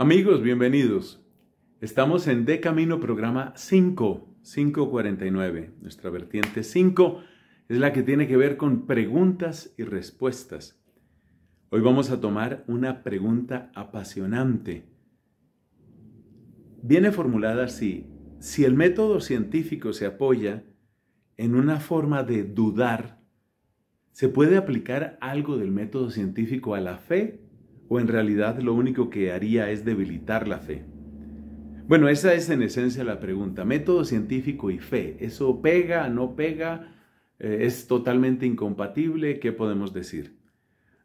Amigos, bienvenidos. Estamos en De Camino, programa 5, 549. Nuestra vertiente 5 es la que tiene que ver con preguntas y respuestas. Hoy vamos a tomar una pregunta apasionante. Viene formulada así, si el método científico se apoya en una forma de dudar, ¿se puede aplicar algo del método científico a la fe o en realidad lo único que haría es debilitar la fe? Bueno, esa es en esencia la pregunta. Método científico y fe, ¿eso pega, no pega? Eh, ¿Es totalmente incompatible? ¿Qué podemos decir?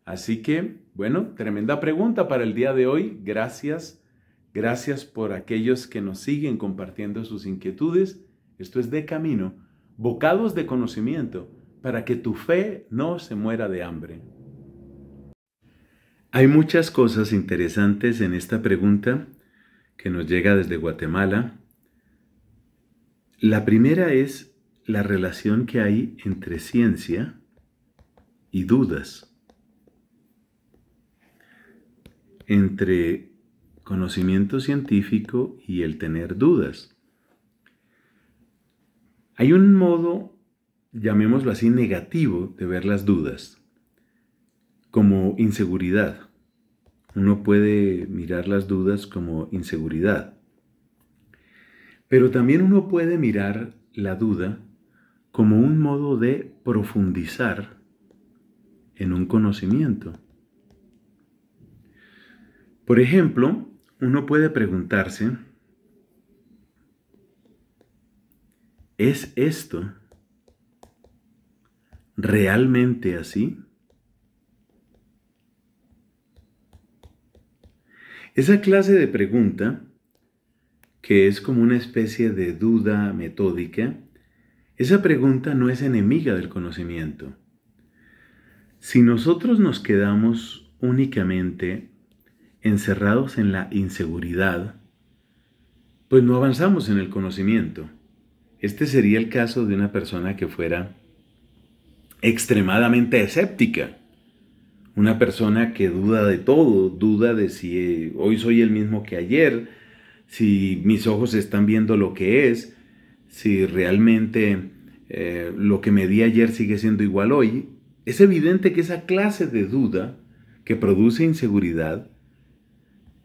Así que, bueno, tremenda pregunta para el día de hoy. Gracias, gracias por aquellos que nos siguen compartiendo sus inquietudes. Esto es de camino, bocados de conocimiento, para que tu fe no se muera de hambre. Hay muchas cosas interesantes en esta pregunta que nos llega desde Guatemala. La primera es la relación que hay entre ciencia y dudas, entre conocimiento científico y el tener dudas. Hay un modo, llamémoslo así, negativo de ver las dudas como inseguridad. Uno puede mirar las dudas como inseguridad. Pero también uno puede mirar la duda como un modo de profundizar en un conocimiento. Por ejemplo, uno puede preguntarse, ¿es esto realmente así? Esa clase de pregunta, que es como una especie de duda metódica, esa pregunta no es enemiga del conocimiento. Si nosotros nos quedamos únicamente encerrados en la inseguridad, pues no avanzamos en el conocimiento. Este sería el caso de una persona que fuera extremadamente escéptica una persona que duda de todo, duda de si eh, hoy soy el mismo que ayer, si mis ojos están viendo lo que es, si realmente eh, lo que me di ayer sigue siendo igual hoy. Es evidente que esa clase de duda que produce inseguridad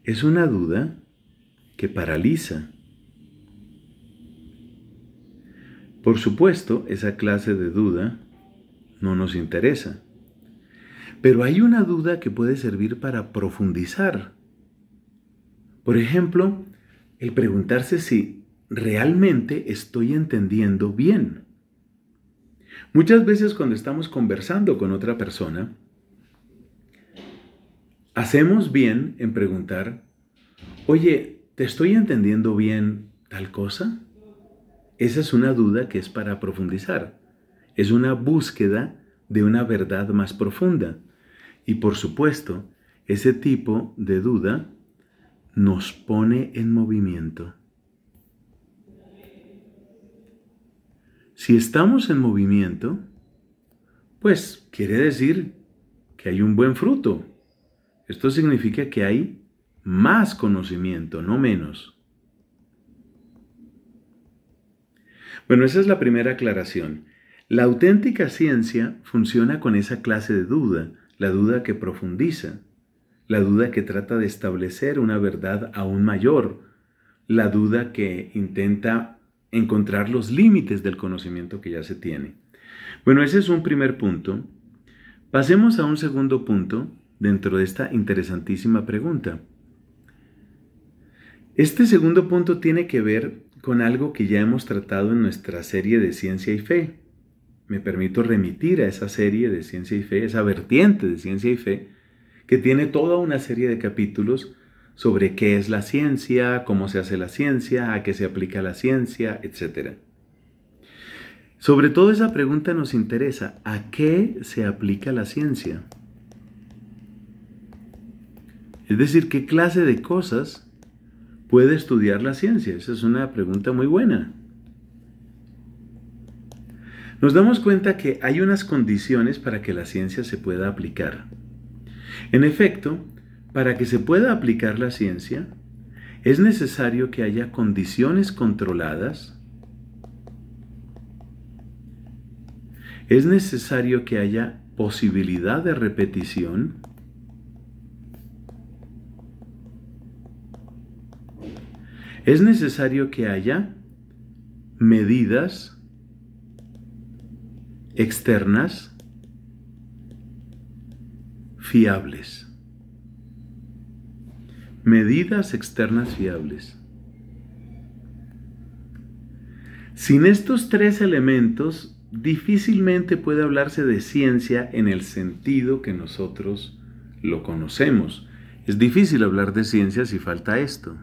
es una duda que paraliza. Por supuesto, esa clase de duda no nos interesa. Pero hay una duda que puede servir para profundizar. Por ejemplo, el preguntarse si realmente estoy entendiendo bien. Muchas veces cuando estamos conversando con otra persona, hacemos bien en preguntar, oye, ¿te estoy entendiendo bien tal cosa? Esa es una duda que es para profundizar. Es una búsqueda de una verdad más profunda. Y por supuesto, ese tipo de duda nos pone en movimiento. Si estamos en movimiento, pues quiere decir que hay un buen fruto. Esto significa que hay más conocimiento, no menos. Bueno, esa es la primera aclaración. La auténtica ciencia funciona con esa clase de duda, la duda que profundiza, la duda que trata de establecer una verdad aún mayor, la duda que intenta encontrar los límites del conocimiento que ya se tiene. Bueno, ese es un primer punto. Pasemos a un segundo punto dentro de esta interesantísima pregunta. Este segundo punto tiene que ver con algo que ya hemos tratado en nuestra serie de ciencia y fe, me permito remitir a esa serie de ciencia y fe, esa vertiente de ciencia y fe, que tiene toda una serie de capítulos sobre qué es la ciencia, cómo se hace la ciencia, a qué se aplica la ciencia, etc. Sobre todo esa pregunta nos interesa, ¿a qué se aplica la ciencia? Es decir, ¿qué clase de cosas puede estudiar la ciencia? Esa es una pregunta muy buena nos damos cuenta que hay unas condiciones para que la ciencia se pueda aplicar. En efecto, para que se pueda aplicar la ciencia, es necesario que haya condiciones controladas, es necesario que haya posibilidad de repetición, es necesario que haya medidas externas fiables. Medidas externas fiables. Sin estos tres elementos, difícilmente puede hablarse de ciencia en el sentido que nosotros lo conocemos. Es difícil hablar de ciencia si falta esto.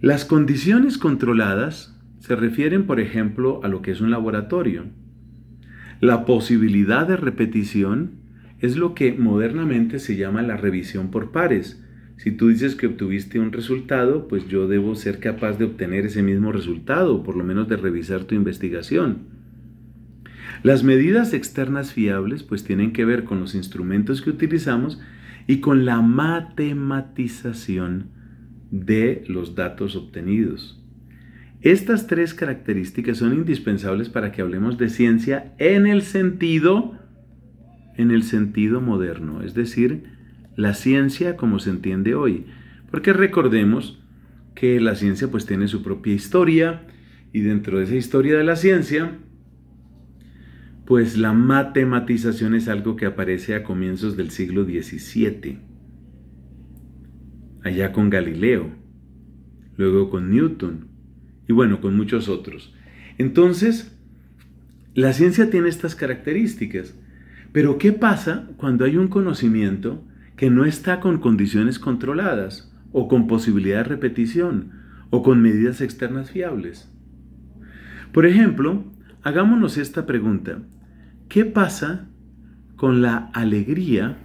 Las condiciones controladas se refieren, por ejemplo, a lo que es un laboratorio. La posibilidad de repetición es lo que modernamente se llama la revisión por pares. Si tú dices que obtuviste un resultado, pues yo debo ser capaz de obtener ese mismo resultado, por lo menos de revisar tu investigación. Las medidas externas fiables pues tienen que ver con los instrumentos que utilizamos y con la matematización de los datos obtenidos. Estas tres características son indispensables para que hablemos de ciencia en el sentido en el sentido moderno, es decir, la ciencia como se entiende hoy, porque recordemos que la ciencia pues tiene su propia historia y dentro de esa historia de la ciencia pues la matematización es algo que aparece a comienzos del siglo XVII, allá con Galileo, luego con Newton, y bueno, con muchos otros. Entonces, la ciencia tiene estas características, pero ¿qué pasa cuando hay un conocimiento que no está con condiciones controladas o con posibilidad de repetición o con medidas externas fiables? Por ejemplo, hagámonos esta pregunta. ¿Qué pasa con la alegría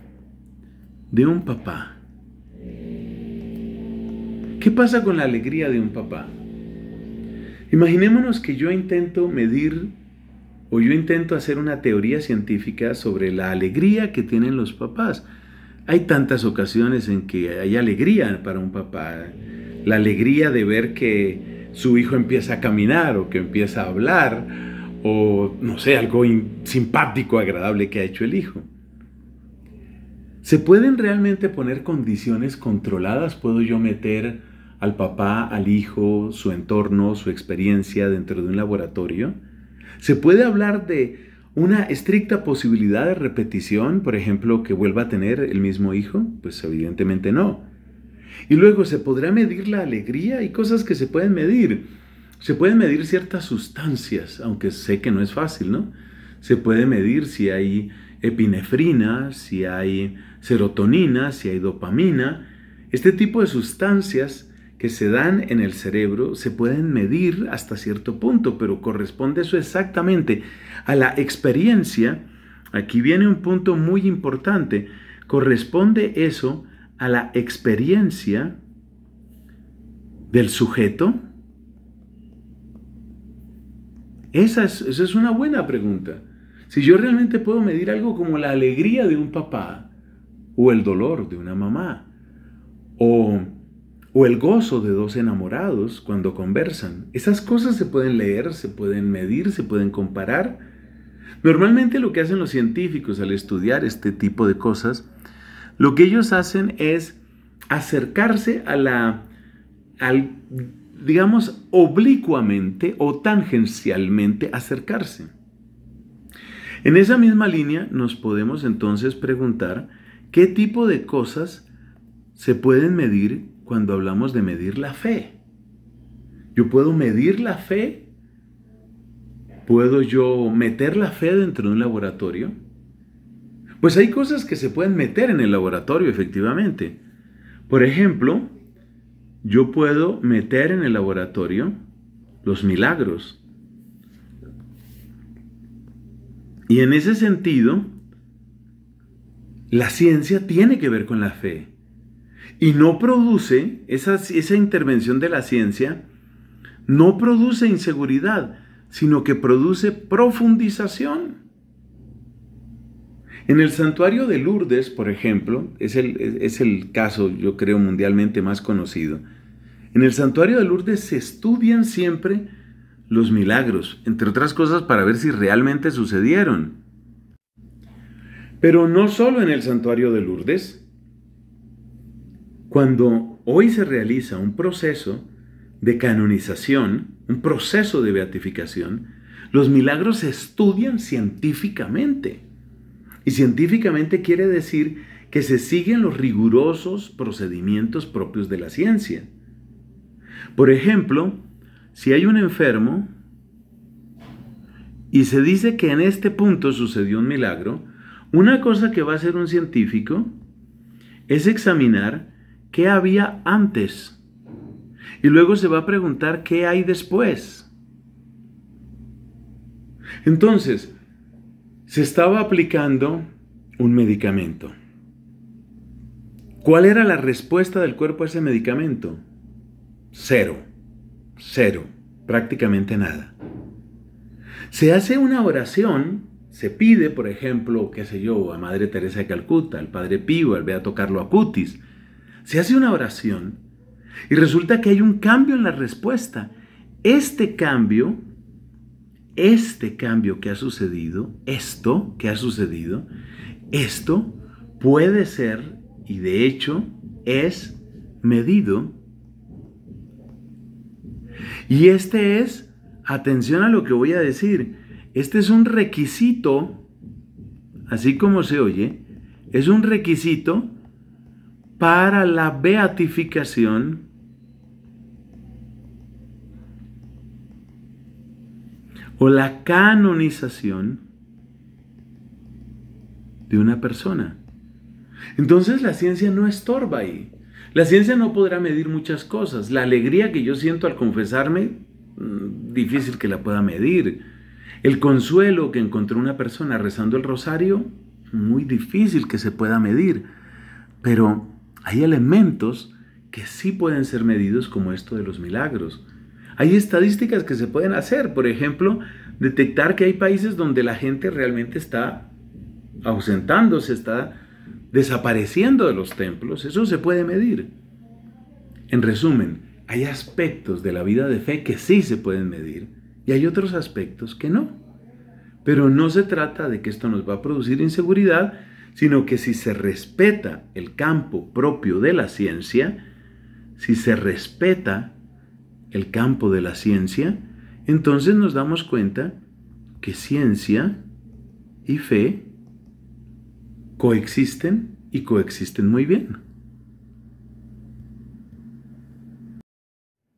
de un papá? ¿Qué pasa con la alegría de un papá? Imaginémonos que yo intento medir o yo intento hacer una teoría científica sobre la alegría que tienen los papás. Hay tantas ocasiones en que hay alegría para un papá, la alegría de ver que su hijo empieza a caminar o que empieza a hablar o no sé, algo simpático, agradable que ha hecho el hijo. ¿Se pueden realmente poner condiciones controladas? ¿Puedo yo meter al papá, al hijo, su entorno, su experiencia dentro de un laboratorio? ¿Se puede hablar de una estricta posibilidad de repetición, por ejemplo, que vuelva a tener el mismo hijo? Pues evidentemente no. Y luego, ¿se podrá medir la alegría? Hay cosas que se pueden medir. Se pueden medir ciertas sustancias, aunque sé que no es fácil, ¿no? Se puede medir si hay epinefrina, si hay serotonina, si hay dopamina. Este tipo de sustancias que se dan en el cerebro se pueden medir hasta cierto punto, pero corresponde eso exactamente a la experiencia. Aquí viene un punto muy importante. Corresponde eso a la experiencia del sujeto. Esa es, esa es una buena pregunta. Si yo realmente puedo medir algo como la alegría de un papá o el dolor de una mamá o o el gozo de dos enamorados cuando conversan. Esas cosas se pueden leer, se pueden medir, se pueden comparar. Normalmente lo que hacen los científicos al estudiar este tipo de cosas, lo que ellos hacen es acercarse a la, al, digamos, oblicuamente o tangencialmente acercarse. En esa misma línea nos podemos entonces preguntar qué tipo de cosas se pueden medir cuando hablamos de medir la fe. Yo puedo medir la fe, puedo yo meter la fe dentro de un laboratorio. Pues hay cosas que se pueden meter en el laboratorio, efectivamente. Por ejemplo, yo puedo meter en el laboratorio los milagros. Y en ese sentido, la ciencia tiene que ver con la fe y no produce, esa, esa intervención de la ciencia, no produce inseguridad, sino que produce profundización. En el santuario de Lourdes, por ejemplo, es el, es el caso, yo creo, mundialmente más conocido. En el santuario de Lourdes se estudian siempre los milagros, entre otras cosas para ver si realmente sucedieron. Pero no solo en el santuario de Lourdes, cuando hoy se realiza un proceso de canonización, un proceso de beatificación, los milagros se estudian científicamente. Y científicamente quiere decir que se siguen los rigurosos procedimientos propios de la ciencia. Por ejemplo, si hay un enfermo y se dice que en este punto sucedió un milagro, una cosa que va a hacer un científico es examinar qué había antes. Y luego se va a preguntar qué hay después. Entonces, se estaba aplicando un medicamento. ¿Cuál era la respuesta del cuerpo a ese medicamento? Cero, cero, prácticamente nada. Se hace una oración, se pide, por ejemplo, qué sé yo, a Madre Teresa de Calcuta, al Padre Pío, al Beato Carlo Acutis, se hace una oración y resulta que hay un cambio en la respuesta. Este cambio, este cambio que ha sucedido, esto que ha sucedido, esto puede ser y de hecho es medido. Y este es, atención a lo que voy a decir, este es un requisito, así como se oye, es un requisito para la beatificación o la canonización de una persona. Entonces la ciencia no estorba ahí. La ciencia no podrá medir muchas cosas. La alegría que yo siento al confesarme, mm, difícil que la pueda medir. El consuelo que encontró una persona rezando el rosario, muy difícil que se pueda medir. Pero hay elementos que sí pueden ser medidos como esto de los milagros. Hay estadísticas que se pueden hacer, por ejemplo, detectar que hay países donde la gente realmente está ausentándose, está desapareciendo de los templos, eso se puede medir. En resumen, hay aspectos de la vida de fe que sí se pueden medir y hay otros aspectos que no. Pero no se trata de que esto nos va a producir inseguridad, sino que si se respeta el campo propio de la ciencia, si se respeta el campo de la ciencia, entonces nos damos cuenta que ciencia y fe coexisten y coexisten muy bien.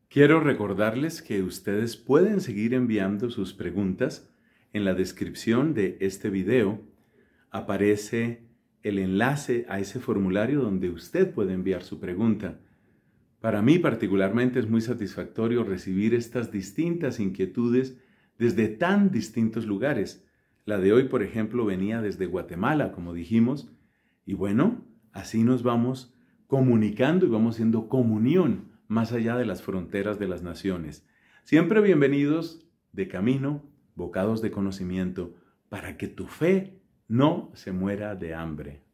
Quiero recordarles que ustedes pueden seguir enviando sus preguntas en la descripción de este video. Aparece el enlace a ese formulario donde usted puede enviar su pregunta. Para mí particularmente es muy satisfactorio recibir estas distintas inquietudes desde tan distintos lugares. La de hoy, por ejemplo, venía desde Guatemala, como dijimos, y bueno, así nos vamos comunicando y vamos siendo comunión más allá de las fronteras de las naciones. Siempre bienvenidos de camino, bocados de conocimiento, para que tu fe no se muera de hambre.